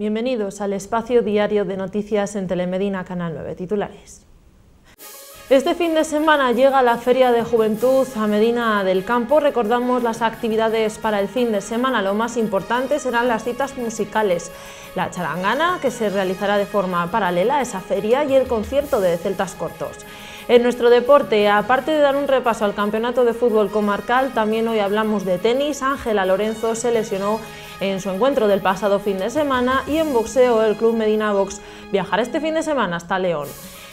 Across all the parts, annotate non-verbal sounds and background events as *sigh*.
Bienvenidos al espacio diario de noticias en Telemedina Canal 9 Titulares. Este fin de semana llega la Feria de Juventud a Medina del Campo. Recordamos las actividades para el fin de semana. Lo más importante serán las citas musicales, la charangana, que se realizará de forma paralela a esa feria, y el concierto de celtas cortos. En nuestro deporte, aparte de dar un repaso al campeonato de fútbol comarcal, también hoy hablamos de tenis. Ángela Lorenzo se lesionó en su encuentro del pasado fin de semana y en boxeo el club Medina Box viajará este fin de semana hasta León.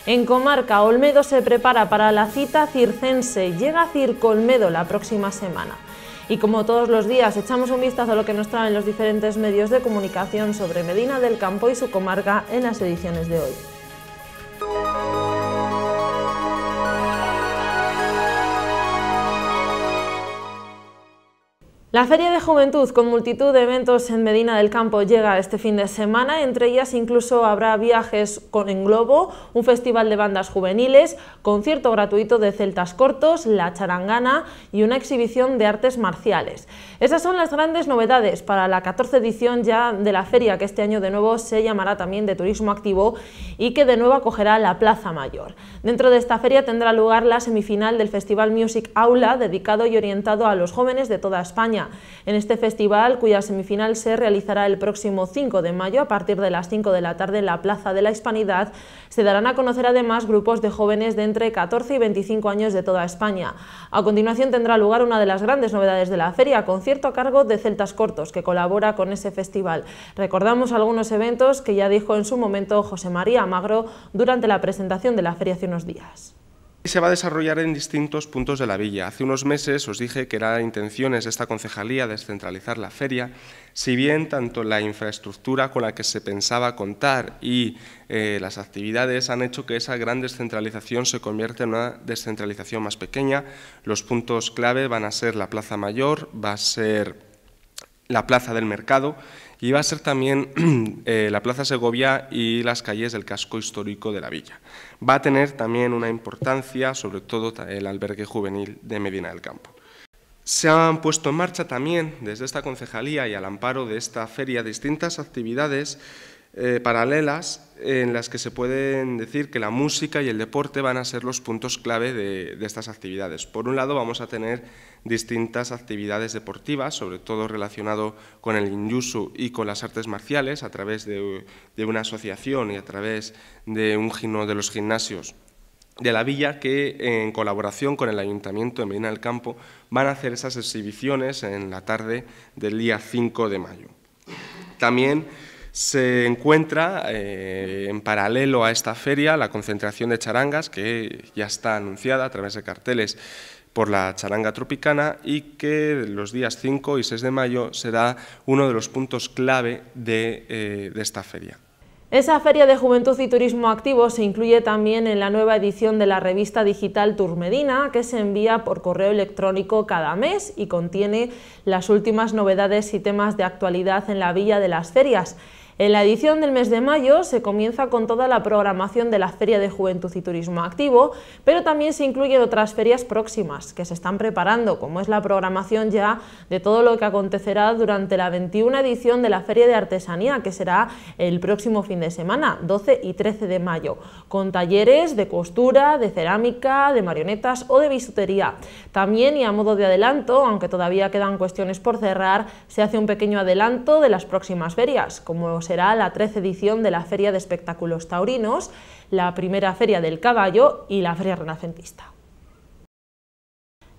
En Comarca, Olmedo se prepara para la cita circense. Llega Circo Olmedo la próxima semana. Y como todos los días, echamos un vistazo a lo que nos traen los diferentes medios de comunicación sobre Medina del Campo y su comarca en las ediciones de hoy. La Feria de Juventud, con multitud de eventos en Medina del Campo, llega este fin de semana. Entre ellas incluso habrá viajes con en globo, un festival de bandas juveniles, concierto gratuito de celtas cortos, la charangana y una exhibición de artes marciales. Esas son las grandes novedades para la 14 edición ya de la feria, que este año de nuevo se llamará también de Turismo Activo y que de nuevo acogerá la Plaza Mayor. Dentro de esta feria tendrá lugar la semifinal del Festival Music Aula, dedicado y orientado a los jóvenes de toda España. En este festival, cuya semifinal se realizará el próximo 5 de mayo a partir de las 5 de la tarde en la Plaza de la Hispanidad, se darán a conocer además grupos de jóvenes de entre 14 y 25 años de toda España. A continuación tendrá lugar una de las grandes novedades de la feria, concierto a cargo de Celtas Cortos, que colabora con ese festival. Recordamos algunos eventos que ya dijo en su momento José María Magro durante la presentación de la feria hace unos días se va a desarrollar en distintos puntos de la villa. Hace unos meses os dije que era intención de esta concejalía descentralizar la feria, si bien tanto la infraestructura con la que se pensaba contar y eh, las actividades han hecho que esa gran descentralización se convierta en una descentralización más pequeña. Los puntos clave van a ser la Plaza Mayor, va a ser la Plaza del Mercado, y va a ser también *clears throat* eh, la Plaza Segovia y las calles del casco histórico de la villa. Va a tener también una importancia, sobre todo el albergue juvenil de Medina del Campo. Se han puesto en marcha también, desde esta concejalía y al amparo de esta feria, distintas actividades eh, paralelas en las que se pueden decir que la música y el deporte van a ser los puntos clave de, estas actividades. Por un lado vamos a tener distintas actividades deportivas, sobre todo relacionado con el inyusu y con las artes marciales, a través de, una asociación y a través de un de los gimnasios de la villa que en colaboración con el Ayuntamiento de Medina del Campo van a hacer esas exhibiciones en la tarde del día 5 de mayo. También se encuentra eh, en paralelo a esta feria la concentración de charangas que ya está anunciada a través de carteles por la charanga tropicana y que los días 5 y 6 de mayo será uno de los puntos clave de, eh, de esta feria. Esa feria de juventud y turismo activo se incluye también en la nueva edición de la revista digital Turmedina, que se envía por correo electrónico cada mes y contiene las últimas novedades y temas de actualidad en la Villa de las Ferias. En la edición del mes de mayo se comienza con toda la programación de la Feria de Juventud y Turismo Activo, pero también se incluyen otras ferias próximas que se están preparando, como es la programación ya de todo lo que acontecerá durante la 21 edición de la Feria de Artesanía, que será el próximo fin de semana, 12 y 13 de mayo, con talleres de costura, de cerámica, de marionetas o de bisutería. También, y a modo de adelanto, aunque todavía quedan cuestiones por cerrar, se hace un pequeño adelanto de las próximas ferias, como será la 13 edición de la Feria de Espectáculos Taurinos, la primera Feria del Caballo y la Feria Renacentista.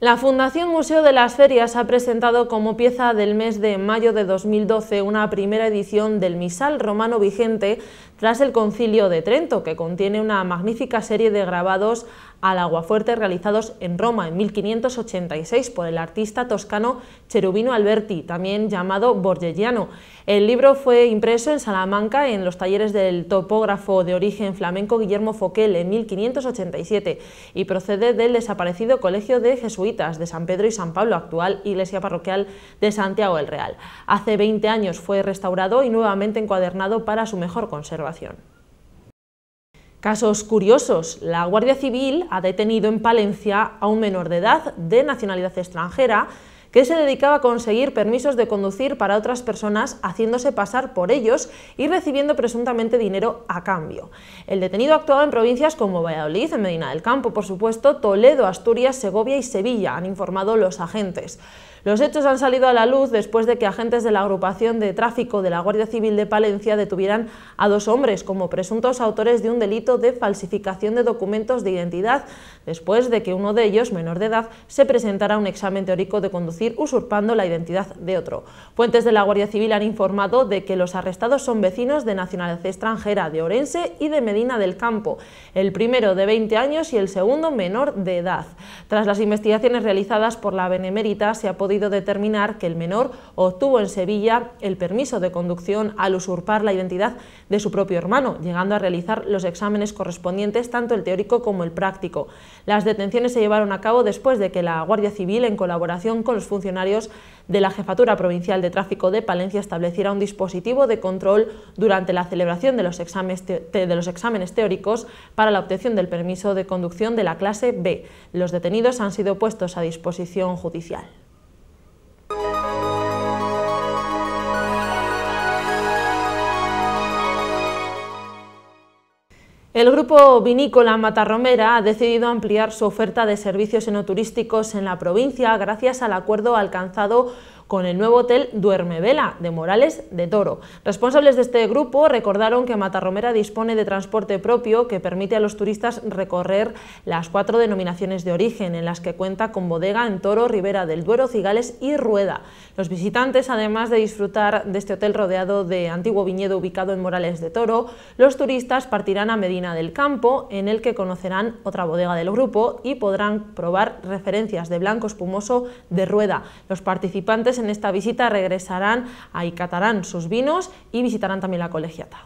La Fundación Museo de las Ferias ha presentado como pieza del mes de mayo de 2012 una primera edición del Misal romano vigente tras el Concilio de Trento, que contiene una magnífica serie de grabados al Aguafuerte realizados en Roma en 1586 por el artista toscano Cherubino Alberti, también llamado Borgelliano. El libro fue impreso en Salamanca en los talleres del topógrafo de origen flamenco Guillermo Foquel en 1587 y procede del desaparecido Colegio de Jesuitas de San Pedro y San Pablo, actual iglesia parroquial de Santiago el Real. Hace 20 años fue restaurado y nuevamente encuadernado para su mejor conservación. Casos curiosos. La Guardia Civil ha detenido en Palencia a un menor de edad de nacionalidad extranjera que se dedicaba a conseguir permisos de conducir para otras personas haciéndose pasar por ellos y recibiendo presuntamente dinero a cambio. El detenido actuaba en provincias como Valladolid, Medina del Campo, por supuesto, Toledo, Asturias, Segovia y Sevilla, han informado los agentes. Los hechos han salido a la luz después de que agentes de la agrupación de tráfico de la Guardia Civil de Palencia detuvieran a dos hombres como presuntos autores de un delito de falsificación de documentos de identidad, después de que uno de ellos, menor de edad, se presentara a un examen teórico de conducción usurpando la identidad de otro. Fuentes de la Guardia Civil han informado de que los arrestados son vecinos de nacionalidad extranjera de Orense y de Medina del Campo, el primero de 20 años y el segundo menor de edad. Tras las investigaciones realizadas por la Benemérita se ha podido determinar que el menor obtuvo en Sevilla el permiso de conducción al usurpar la identidad de su propio hermano, llegando a realizar los exámenes correspondientes tanto el teórico como el práctico. Las detenciones se llevaron a cabo después de que la Guardia Civil, en colaboración con los funcionarios de la Jefatura Provincial de Tráfico de Palencia estableciera un dispositivo de control durante la celebración de los, exámenes de los exámenes teóricos para la obtención del permiso de conducción de la clase B. Los detenidos han sido puestos a disposición judicial. El grupo vinícola Matarromera ha decidido ampliar su oferta de servicios enoturísticos en la provincia gracias al acuerdo alcanzado con el nuevo hotel Duerme Vela de Morales de Toro. Responsables de este grupo recordaron que Matarromera dispone de transporte propio que permite a los turistas recorrer las cuatro denominaciones de origen, en las que cuenta con bodega en Toro, Ribera del Duero, Cigales y Rueda. Los visitantes, además de disfrutar de este hotel rodeado de antiguo viñedo ubicado en Morales de Toro, los turistas partirán a Medina del Campo, en el que conocerán otra bodega del grupo y podrán probar referencias de blanco espumoso de Rueda. Los participantes en esta visita regresarán a Icatarán sus vinos y visitarán también la colegiata.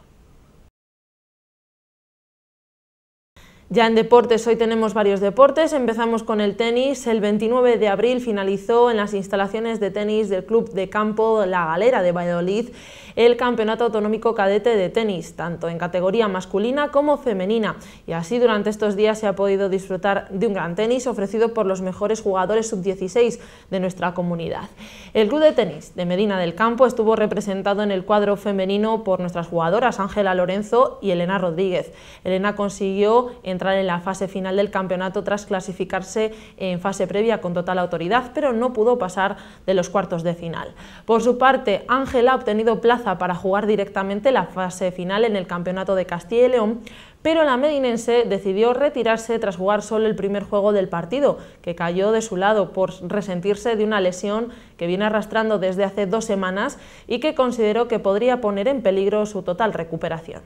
Ya en deportes, hoy tenemos varios deportes. Empezamos con el tenis. El 29 de abril finalizó en las instalaciones de tenis del Club de Campo La Galera de Valladolid el Campeonato Autonómico Cadete de Tenis, tanto en categoría masculina como femenina. Y así durante estos días se ha podido disfrutar de un gran tenis ofrecido por los mejores jugadores sub-16 de nuestra comunidad. El Club de Tenis de Medina del Campo estuvo representado en el cuadro femenino por nuestras jugadoras Ángela Lorenzo y Elena Rodríguez. Elena consiguió en en la fase final del campeonato tras clasificarse en fase previa con total autoridad, pero no pudo pasar de los cuartos de final. Por su parte, Ángel ha obtenido plaza para jugar directamente la fase final en el campeonato de Castilla y León, pero la medinense decidió retirarse tras jugar solo el primer juego del partido, que cayó de su lado por resentirse de una lesión que viene arrastrando desde hace dos semanas y que consideró que podría poner en peligro su total recuperación.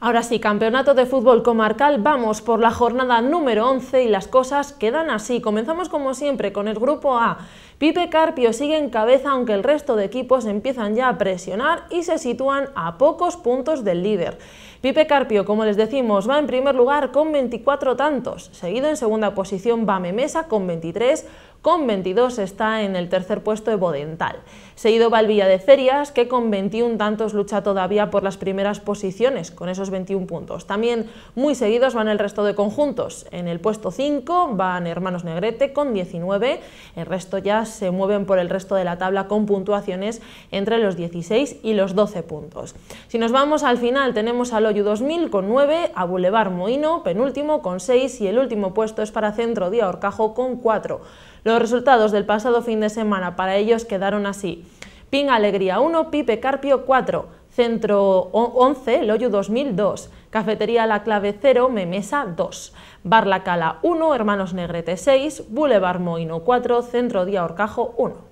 Ahora sí, campeonato de fútbol comarcal, vamos por la jornada número 11 y las cosas quedan así. Comenzamos como siempre con el grupo A. Pipe Carpio sigue en cabeza aunque el resto de equipos empiezan ya a presionar y se sitúan a pocos puntos del líder. Pipe Carpio, como les decimos, va en primer lugar con 24 tantos, seguido en segunda posición va Memesa con 23, con 22 está en el tercer puesto Evodental, Seguido va el Villa de Ferias, que con 21 tantos lucha todavía por las primeras posiciones, con esos 21 puntos. También muy seguidos van el resto de conjuntos. En el puesto 5 van Hermanos Negrete con 19, el resto ya se mueven por el resto de la tabla con puntuaciones entre los 16 y los 12 puntos. Si nos vamos al final, tenemos a Loyu 2000 con 9, a Boulevard Moino, penúltimo con 6 y el último puesto es para Centro Día Orcajo con 4. Los resultados del pasado fin de semana para ellos quedaron así. Pin Alegría 1, Pipe Carpio 4, Centro 11, Loyu 2002, Cafetería La Clave 0, Memesa 2, Bar La Cala 1, Hermanos Negrete 6, Boulevard Moino 4, Centro Día Orcajo 1.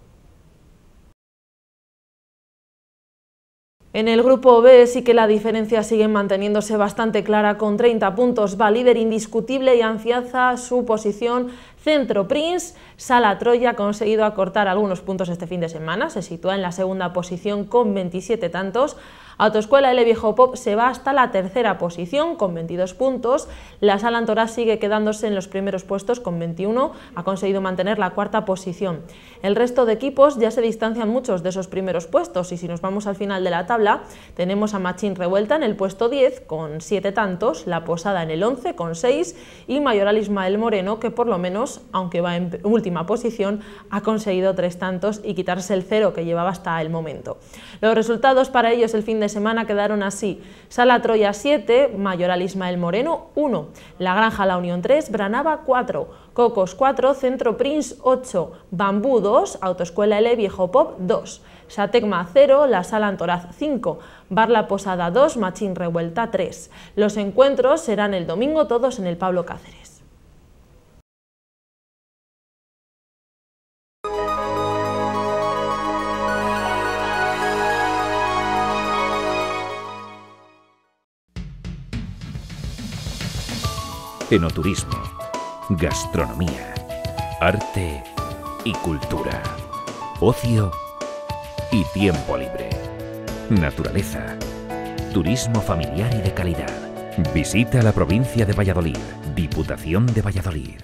En el grupo B sí que la diferencia sigue manteniéndose bastante clara con 30 puntos. Va líder indiscutible y anfianza su posición Centro Prince, Sala Troya ha conseguido acortar algunos puntos este fin de semana, se sitúa en la segunda posición con 27 tantos. Autoescuela L Viejo Pop se va hasta la tercera posición con 22 puntos. La Sala sigue quedándose en los primeros puestos con 21, ha conseguido mantener la cuarta posición. El resto de equipos ya se distancian muchos de esos primeros puestos y si nos vamos al final de la tabla, tenemos a Machín Revuelta en el puesto 10 con 7 tantos, La Posada en el 11 con 6 y Mayoral Ismael Moreno que por lo menos, aunque va en última posición, ha conseguido 3 tantos y quitarse el 0 que llevaba hasta el momento. Los resultados para ellos el fin de semana quedaron así. Sala Troya 7, Mayoral Ismael Moreno 1, La Granja La Unión 3, Branaba 4, Cocos 4, Centro Prince 8, Bambú 2, Autoescuela L Viejo Pop 2, Satecma 0, La Sala Antoraz 5, Bar La Posada 2, Machín Revuelta 3. Los encuentros serán el domingo todos en el Pablo Cáceres. enoturismo, gastronomía, arte y cultura, ocio y tiempo libre, naturaleza, turismo familiar y de calidad. Visita la provincia de Valladolid, Diputación de Valladolid.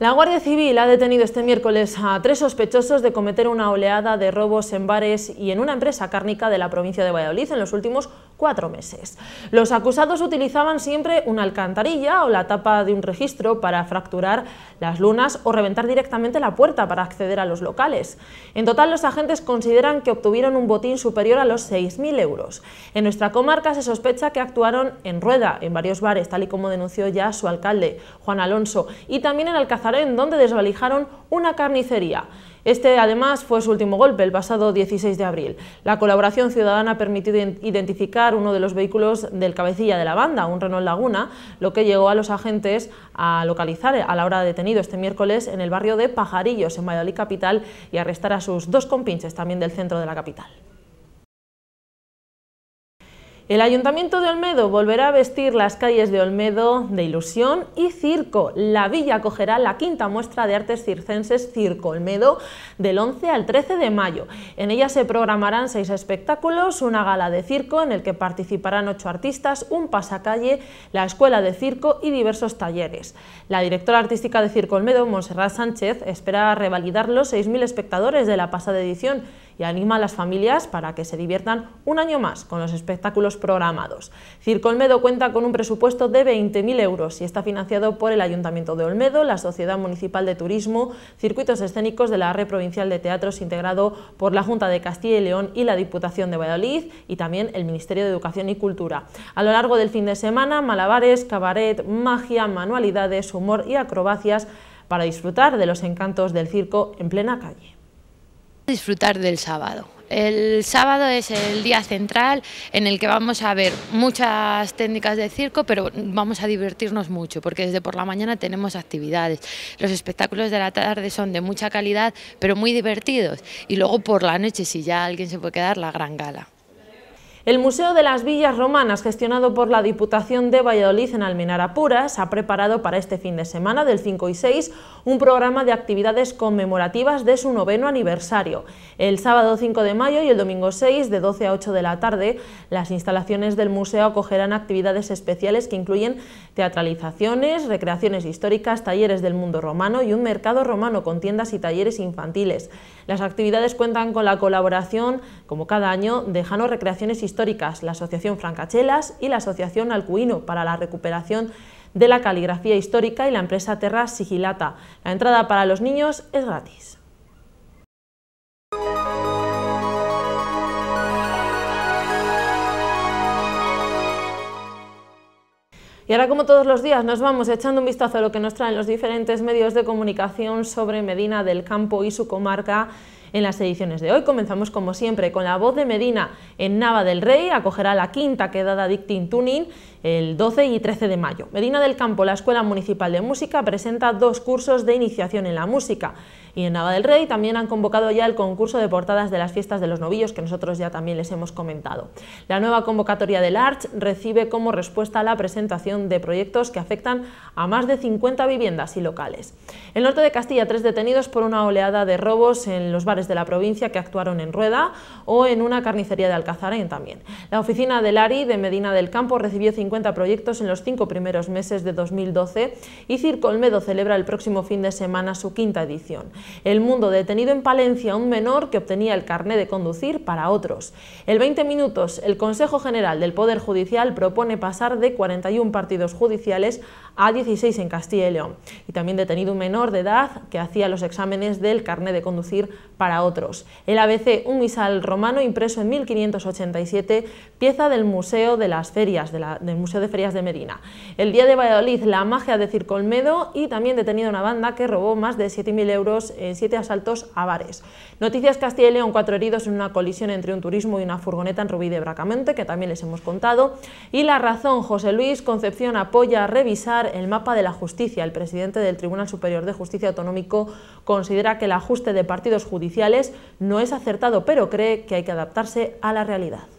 La Guardia Civil ha detenido este miércoles a tres sospechosos de cometer una oleada de robos en bares y en una empresa cárnica de la provincia de Valladolid en los últimos cuatro meses. Los acusados utilizaban siempre una alcantarilla o la tapa de un registro para fracturar las lunas o reventar directamente la puerta para acceder a los locales. En total, los agentes consideran que obtuvieron un botín superior a los 6.000 euros. En nuestra comarca se sospecha que actuaron en Rueda, en varios bares, tal y como denunció ya su alcalde, Juan Alonso, y también en Alcazarén, donde desvalijaron una carnicería. Este, además, fue su último golpe, el pasado 16 de abril. La colaboración ciudadana ha permitido identificar uno de los vehículos del cabecilla de la banda, un Renault Laguna, lo que llegó a los agentes a localizar a la hora de detenido este miércoles en el barrio de Pajarillos, en Valladolid capital, y arrestar a sus dos compinches también del centro de la capital. El Ayuntamiento de Olmedo volverá a vestir las calles de Olmedo de ilusión y circo. La villa acogerá la quinta muestra de artes circenses Circo Olmedo del 11 al 13 de mayo. En ella se programarán seis espectáculos, una gala de circo en el que participarán ocho artistas, un pasacalle, la escuela de circo y diversos talleres. La directora artística de Circo Olmedo, Monserrat Sánchez, espera revalidar los 6.000 espectadores de la pasada edición y anima a las familias para que se diviertan un año más con los espectáculos programados. Circo Olmedo cuenta con un presupuesto de 20.000 euros y está financiado por el Ayuntamiento de Olmedo, la Sociedad Municipal de Turismo, Circuitos Escénicos de la Red Provincial de Teatros integrado por la Junta de Castilla y León y la Diputación de Valladolid y también el Ministerio de Educación y Cultura. A lo largo del fin de semana, malabares, cabaret, magia, manualidades, humor y acrobacias para disfrutar de los encantos del circo en plena calle. Disfrutar del sábado. El sábado es el día central en el que vamos a ver muchas técnicas de circo, pero vamos a divertirnos mucho, porque desde por la mañana tenemos actividades. Los espectáculos de la tarde son de mucha calidad, pero muy divertidos. Y luego por la noche, si ya alguien se puede quedar, la gran gala. El Museo de las Villas Romanas, gestionado por la Diputación de Valladolid en Almenar Apuras, ha preparado para este fin de semana, del 5 y 6, un programa de actividades conmemorativas de su noveno aniversario. El sábado 5 de mayo y el domingo 6, de 12 a 8 de la tarde, las instalaciones del museo acogerán actividades especiales que incluyen teatralizaciones, recreaciones históricas, talleres del mundo romano y un mercado romano con tiendas y talleres infantiles. Las actividades cuentan con la colaboración, como cada año, de Jano Recreaciones Históricas la Asociación Francachelas y la Asociación Alcuino para la recuperación de la caligrafía histórica y la empresa Terra Sigilata. La entrada para los niños es gratis. Y ahora, como todos los días, nos vamos echando un vistazo a lo que nos traen los diferentes medios de comunicación sobre Medina del Campo y su comarca en las ediciones de hoy. Comenzamos como siempre con la voz de Medina en Nava del Rey, acogerá la quinta quedada Dictin Tuning el 12 y 13 de mayo. Medina del Campo, la Escuela Municipal de Música, presenta dos cursos de iniciación en la música. Y en Nava del Rey también han convocado ya el concurso de portadas de las fiestas de los novillos, que nosotros ya también les hemos comentado. La nueva convocatoria del ARCH recibe como respuesta la presentación de proyectos que afectan a más de 50 viviendas y locales. El norte de Castilla, tres detenidos por una oleada de robos en los bares de la provincia que actuaron en Rueda o en una carnicería de Alcazarén también. La oficina del ARI de Medina del Campo recibió 50 proyectos en los cinco primeros meses de 2012 y Circo Olmedo celebra el próximo fin de semana su quinta edición. El mundo detenido en Palencia un menor que obtenía el carné de conducir para otros. El 20 minutos, el Consejo General del Poder Judicial propone pasar de 41 partidos judiciales a 16 en Castilla y León. Y también detenido un menor de edad que hacía los exámenes del carné de conducir para otros. El ABC, un misal romano impreso en 1587, pieza del Museo de las Ferias, de del Museo de Ferias de Medina. El Día de Valladolid, la magia de Circolmedo y también detenido una banda que robó más de 7.000 euros en siete asaltos a bares. Noticias Castilla y León, cuatro heridos en una colisión entre un turismo y una furgoneta en Rubí de Bracamente, que también les hemos contado. Y La Razón, José Luis Concepción apoya revisar el mapa de la justicia. El presidente del Tribunal Superior de Justicia Autonómico considera que el ajuste de partidos judiciales no es acertado, pero cree que hay que adaptarse a la realidad.